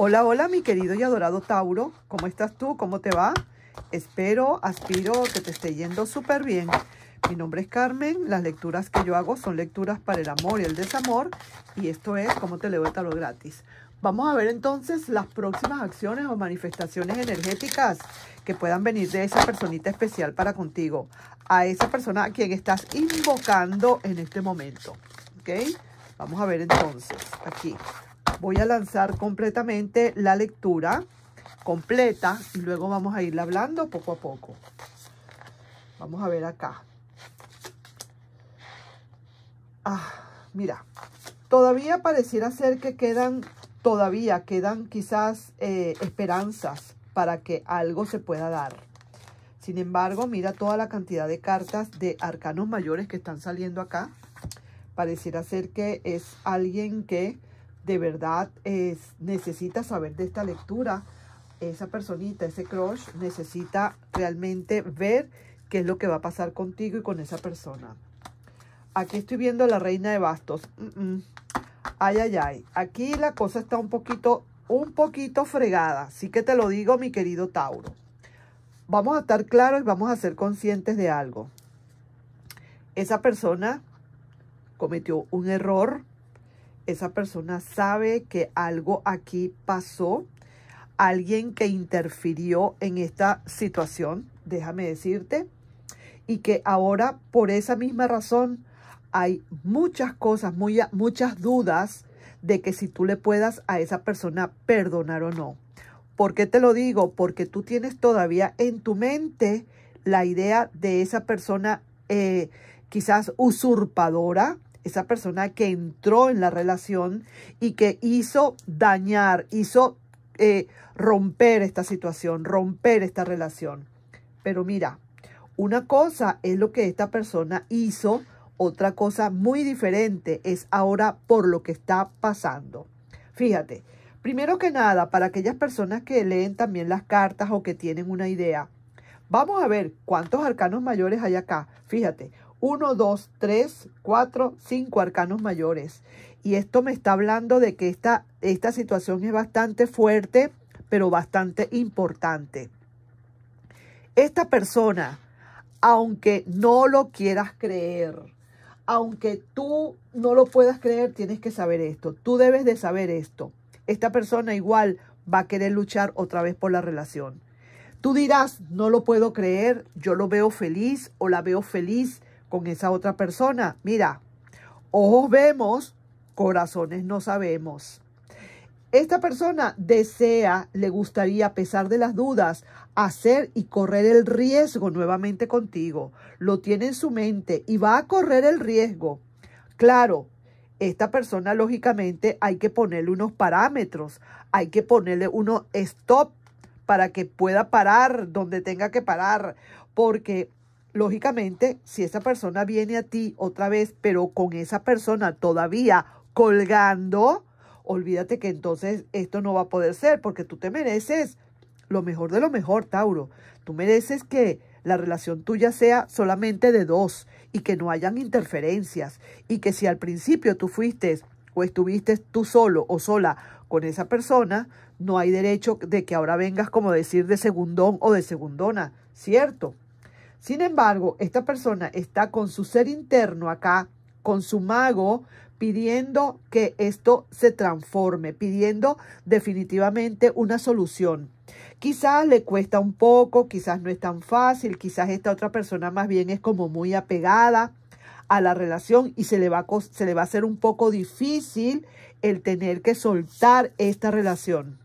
Hola, hola, mi querido y adorado Tauro. ¿Cómo estás tú? ¿Cómo te va? Espero, aspiro que te esté yendo súper bien. Mi nombre es Carmen. Las lecturas que yo hago son lecturas para el amor y el desamor. Y esto es Cómo te leo el tarot gratis. Vamos a ver entonces las próximas acciones o manifestaciones energéticas que puedan venir de esa personita especial para contigo. A esa persona a quien estás invocando en este momento. ¿Ok? Vamos a ver entonces aquí voy a lanzar completamente la lectura completa y luego vamos a irla hablando poco a poco. Vamos a ver acá. Ah, mira, todavía pareciera ser que quedan, todavía quedan quizás eh, esperanzas para que algo se pueda dar. Sin embargo, mira toda la cantidad de cartas de arcanos mayores que están saliendo acá. Pareciera ser que es alguien que de verdad es necesita saber de esta lectura, esa personita, ese crush, necesita realmente ver qué es lo que va a pasar contigo y con esa persona. Aquí estoy viendo a la reina de bastos. Ay, ay, ay. Aquí la cosa está un poquito, un poquito fregada. Sí que te lo digo, mi querido Tauro. Vamos a estar claros y vamos a ser conscientes de algo. Esa persona cometió un error esa persona sabe que algo aquí pasó, alguien que interfirió en esta situación, déjame decirte, y que ahora por esa misma razón hay muchas cosas, muchas dudas de que si tú le puedas a esa persona perdonar o no. ¿Por qué te lo digo? Porque tú tienes todavía en tu mente la idea de esa persona eh, quizás usurpadora, esa persona que entró en la relación y que hizo dañar, hizo eh, romper esta situación, romper esta relación. Pero mira, una cosa es lo que esta persona hizo, otra cosa muy diferente es ahora por lo que está pasando. Fíjate, primero que nada, para aquellas personas que leen también las cartas o que tienen una idea, vamos a ver cuántos arcanos mayores hay acá. Fíjate, uno, dos, tres, cuatro, cinco arcanos mayores. Y esto me está hablando de que esta situación es bastante fuerte, pero bastante importante. Esta persona, aunque no lo quieras creer, aunque tú no lo puedas creer, tienes que saber esto. Tú debes de saber esto. Esta persona igual va a querer luchar otra vez por la relación. Tú dirás, no lo puedo creer, yo lo veo feliz o la veo feliz, con esa otra persona. Mira, ojos vemos, corazones no sabemos. Esta persona desea, le gustaría, a pesar de las dudas, hacer y correr el riesgo nuevamente contigo. Lo tiene en su mente y va a correr el riesgo. Claro, esta persona lógicamente hay que ponerle unos parámetros, hay que ponerle uno stop para que pueda parar donde tenga que parar, porque lógicamente, si esa persona viene a ti otra vez, pero con esa persona todavía colgando, olvídate que entonces esto no va a poder ser, porque tú te mereces lo mejor de lo mejor, Tauro. Tú mereces que la relación tuya sea solamente de dos y que no hayan interferencias y que si al principio tú fuiste o estuviste tú solo o sola con esa persona, no hay derecho de que ahora vengas como decir de segundón o de segundona, ¿cierto? Sin embargo, esta persona está con su ser interno acá, con su mago, pidiendo que esto se transforme, pidiendo definitivamente una solución. Quizás le cuesta un poco, quizás no es tan fácil, quizás esta otra persona más bien es como muy apegada a la relación y se le va a, se le va a hacer un poco difícil el tener que soltar esta relación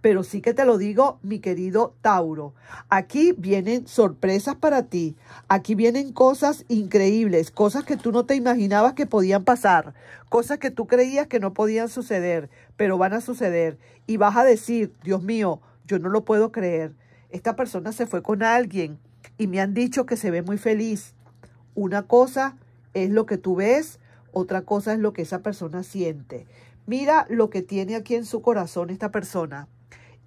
pero sí que te lo digo, mi querido Tauro. Aquí vienen sorpresas para ti. Aquí vienen cosas increíbles, cosas que tú no te imaginabas que podían pasar, cosas que tú creías que no podían suceder, pero van a suceder. Y vas a decir, Dios mío, yo no lo puedo creer. Esta persona se fue con alguien y me han dicho que se ve muy feliz. Una cosa es lo que tú ves, otra cosa es lo que esa persona siente. Mira lo que tiene aquí en su corazón esta persona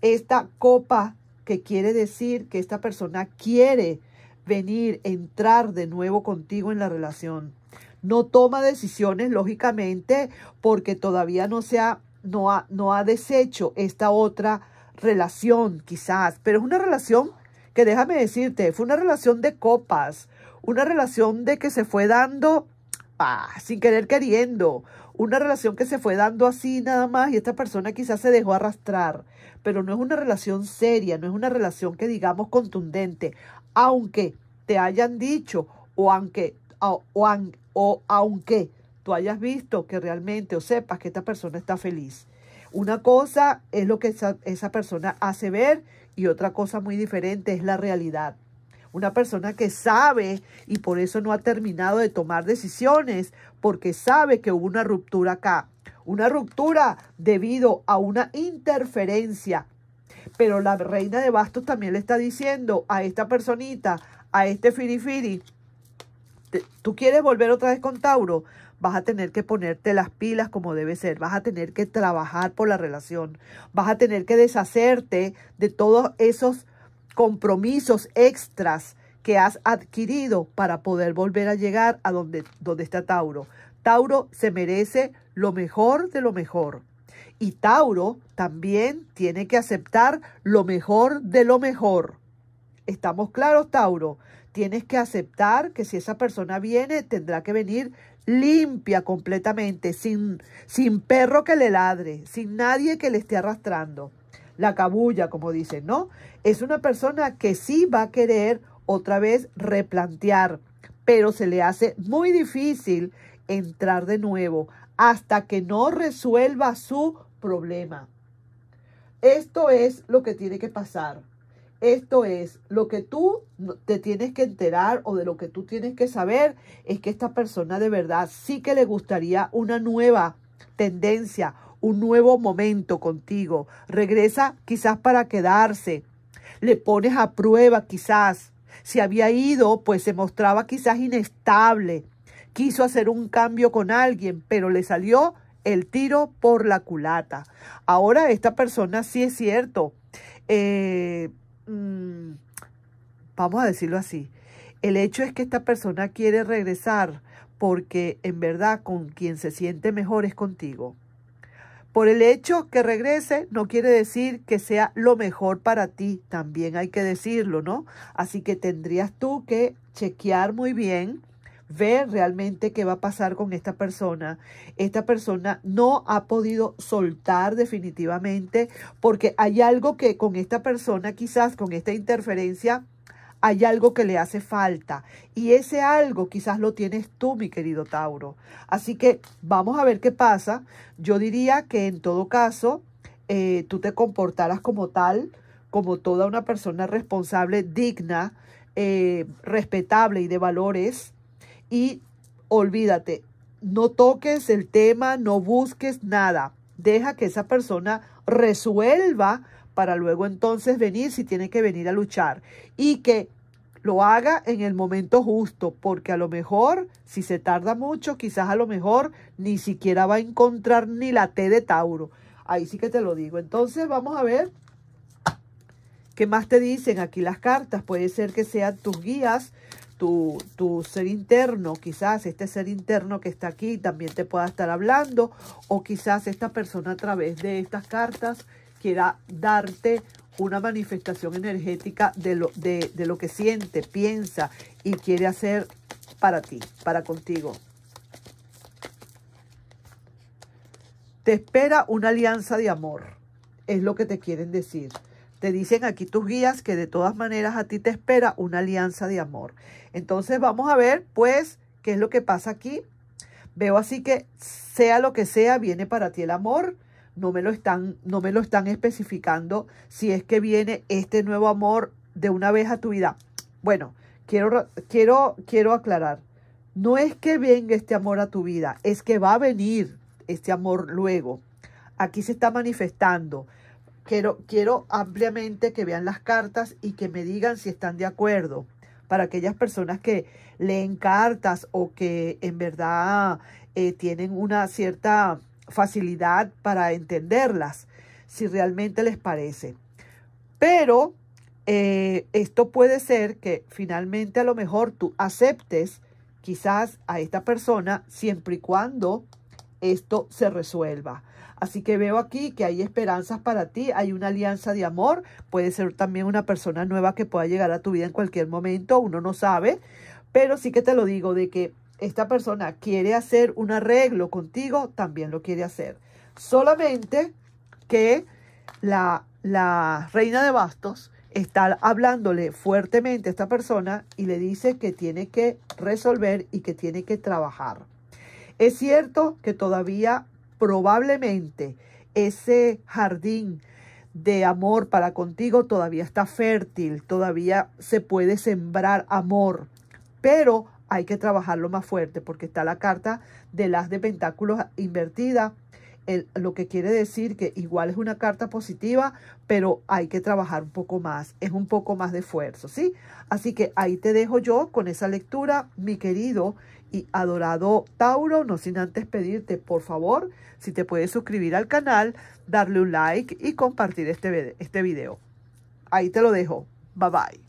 esta copa que quiere decir que esta persona quiere venir, entrar de nuevo contigo en la relación. No toma decisiones, lógicamente, porque todavía no, no, ha, no ha deshecho esta otra relación, quizás. Pero es una relación que, déjame decirte, fue una relación de copas, una relación de que se fue dando sin querer queriendo. Una relación que se fue dando así nada más y esta persona quizás se dejó arrastrar, pero no es una relación seria, no es una relación que digamos contundente, aunque te hayan dicho o aunque, o aunque tú hayas visto que realmente o sepas que esta persona está feliz. Una cosa es lo que esa persona hace ver y otra cosa muy diferente es la realidad una persona que sabe y por eso no ha terminado de tomar decisiones, porque sabe que hubo una ruptura acá, una ruptura debido a una interferencia. Pero la reina de bastos también le está diciendo a esta personita, a este Firi, tú quieres volver otra vez con Tauro, vas a tener que ponerte las pilas como debe ser, vas a tener que trabajar por la relación, vas a tener que deshacerte de todos esos compromisos extras que has adquirido para poder volver a llegar a donde, donde está Tauro. Tauro se merece lo mejor de lo mejor. Y Tauro también tiene que aceptar lo mejor de lo mejor. ¿Estamos claros, Tauro? Tienes que aceptar que si esa persona viene, tendrá que venir limpia completamente, sin, sin perro que le ladre, sin nadie que le esté arrastrando la cabulla, como dicen, ¿no? Es una persona que sí va a querer otra vez replantear, pero se le hace muy difícil entrar de nuevo hasta que no resuelva su problema. Esto es lo que tiene que pasar. Esto es lo que tú te tienes que enterar o de lo que tú tienes que saber es que esta persona de verdad sí que le gustaría una nueva tendencia, un nuevo momento contigo. Regresa quizás para quedarse. Le pones a prueba quizás. Si había ido, pues se mostraba quizás inestable. Quiso hacer un cambio con alguien, pero le salió el tiro por la culata. Ahora esta persona sí es cierto. Eh, mm, vamos a decirlo así. El hecho es que esta persona quiere regresar porque en verdad con quien se siente mejor es contigo. Por el hecho que regrese no quiere decir que sea lo mejor para ti, también hay que decirlo, ¿no? Así que tendrías tú que chequear muy bien, ver realmente qué va a pasar con esta persona. Esta persona no ha podido soltar definitivamente porque hay algo que con esta persona, quizás con esta interferencia, hay algo que le hace falta. Y ese algo quizás lo tienes tú, mi querido Tauro. Así que vamos a ver qué pasa. Yo diría que en todo caso, eh, tú te comportaras como tal, como toda una persona responsable, digna, eh, respetable y de valores. Y olvídate, no toques el tema, no busques nada. Deja que esa persona resuelva para luego entonces venir si tiene que venir a luchar y que lo haga en el momento justo, porque a lo mejor, si se tarda mucho, quizás a lo mejor ni siquiera va a encontrar ni la T de Tauro. Ahí sí que te lo digo. Entonces vamos a ver qué más te dicen aquí las cartas. Puede ser que sean tus guías, tu, ser interno, quizás este ser interno que está aquí también te pueda estar hablando, o quizás esta persona a través de estas cartas quiera darte una manifestación energética de lo, de, de lo que siente, piensa y quiere hacer para ti, para contigo. Te espera una alianza de amor, es lo que te quieren decir. Te dicen aquí tus guías que de todas maneras a ti te espera una alianza de amor. Entonces vamos a ver pues qué es lo que pasa aquí. Veo así que sea lo que sea, viene para ti el amor no me lo están, no me lo están especificando si es que viene este nuevo amor de una vez a tu vida. Bueno, quiero, quiero, quiero aclarar. No es que venga este amor a tu vida, es que va a venir este amor luego. Aquí se está manifestando. Quiero, quiero ampliamente que vean las cartas y que me digan si están de acuerdo. Para aquellas personas que leen cartas o que en verdad eh, tienen una cierta facilidad para entenderlas, si realmente les parece. Pero eh, esto puede ser que finalmente a lo mejor tú aceptes quizás a esta persona siempre y cuando esto se resuelva. Así que veo aquí que hay esperanzas para ti, hay una alianza de amor, puede ser también una persona nueva que pueda llegar a tu vida en cualquier momento, uno no sabe, pero sí que te lo digo de que esta persona quiere hacer un arreglo contigo, también lo quiere hacer. Solamente que la, la reina de bastos está hablándole fuertemente a esta persona y le dice que tiene que resolver y que tiene que trabajar. Es cierto que todavía probablemente ese jardín de amor para contigo todavía está fértil, todavía se puede sembrar amor, pero hay que trabajarlo más fuerte porque está la carta de las de pentáculos invertida, lo que quiere decir que igual es una carta positiva, pero hay que trabajar un poco más, es un poco más de esfuerzo, ¿sí? Así que ahí te dejo yo con esa lectura, mi querido y adorado Tauro, no sin antes pedirte, por favor, si te puedes suscribir al canal, darle un like y compartir este, este video. Ahí te lo dejo. Bye bye.